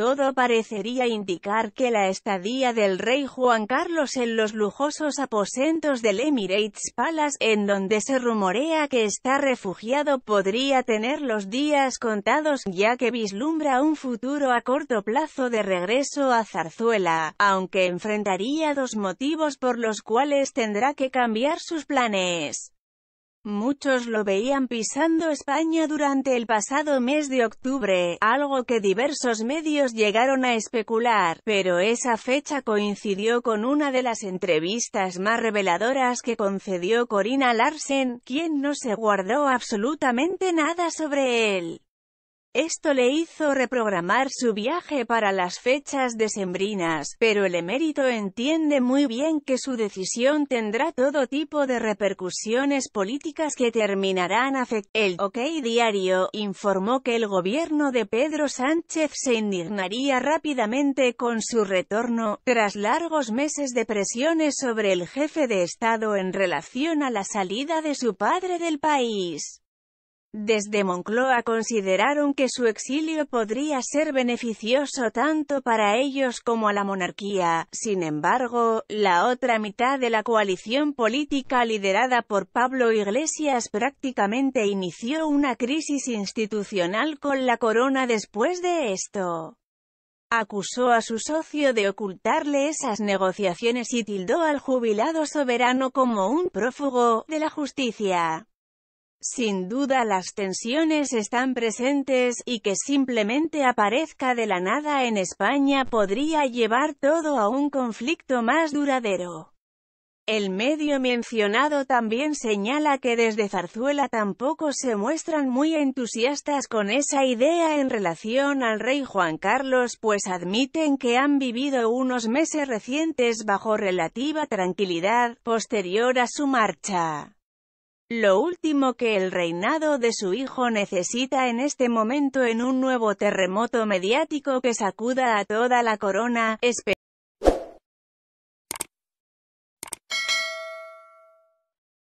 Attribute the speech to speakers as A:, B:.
A: Todo parecería indicar que la estadía del rey Juan Carlos en los lujosos aposentos del Emirates Palace, en donde se rumorea que está refugiado, podría tener los días contados, ya que vislumbra un futuro a corto plazo de regreso a Zarzuela, aunque enfrentaría dos motivos por los cuales tendrá que cambiar sus planes. Muchos lo veían pisando España durante el pasado mes de octubre, algo que diversos medios llegaron a especular, pero esa fecha coincidió con una de las entrevistas más reveladoras que concedió Corina Larsen, quien no se guardó absolutamente nada sobre él. Esto le hizo reprogramar su viaje para las fechas decembrinas, pero el emérito entiende muy bien que su decisión tendrá todo tipo de repercusiones políticas que terminarán afectando. El OK Diario informó que el gobierno de Pedro Sánchez se indignaría rápidamente con su retorno, tras largos meses de presiones sobre el jefe de Estado en relación a la salida de su padre del país. Desde Moncloa consideraron que su exilio podría ser beneficioso tanto para ellos como a la monarquía. Sin embargo, la otra mitad de la coalición política liderada por Pablo Iglesias prácticamente inició una crisis institucional con la corona después de esto acusó a su socio de ocultarle esas negociaciones y tildó al jubilado soberano como un prófugo de la justicia. Sin duda las tensiones están presentes, y que simplemente aparezca de la nada en España podría llevar todo a un conflicto más duradero. El medio mencionado también señala que desde Zarzuela tampoco se muestran muy entusiastas con esa idea en relación al rey Juan Carlos pues admiten que han vivido unos meses recientes bajo relativa tranquilidad, posterior a su marcha. Lo último que el reinado de su hijo necesita en este momento en un nuevo terremoto mediático que sacuda a toda la corona,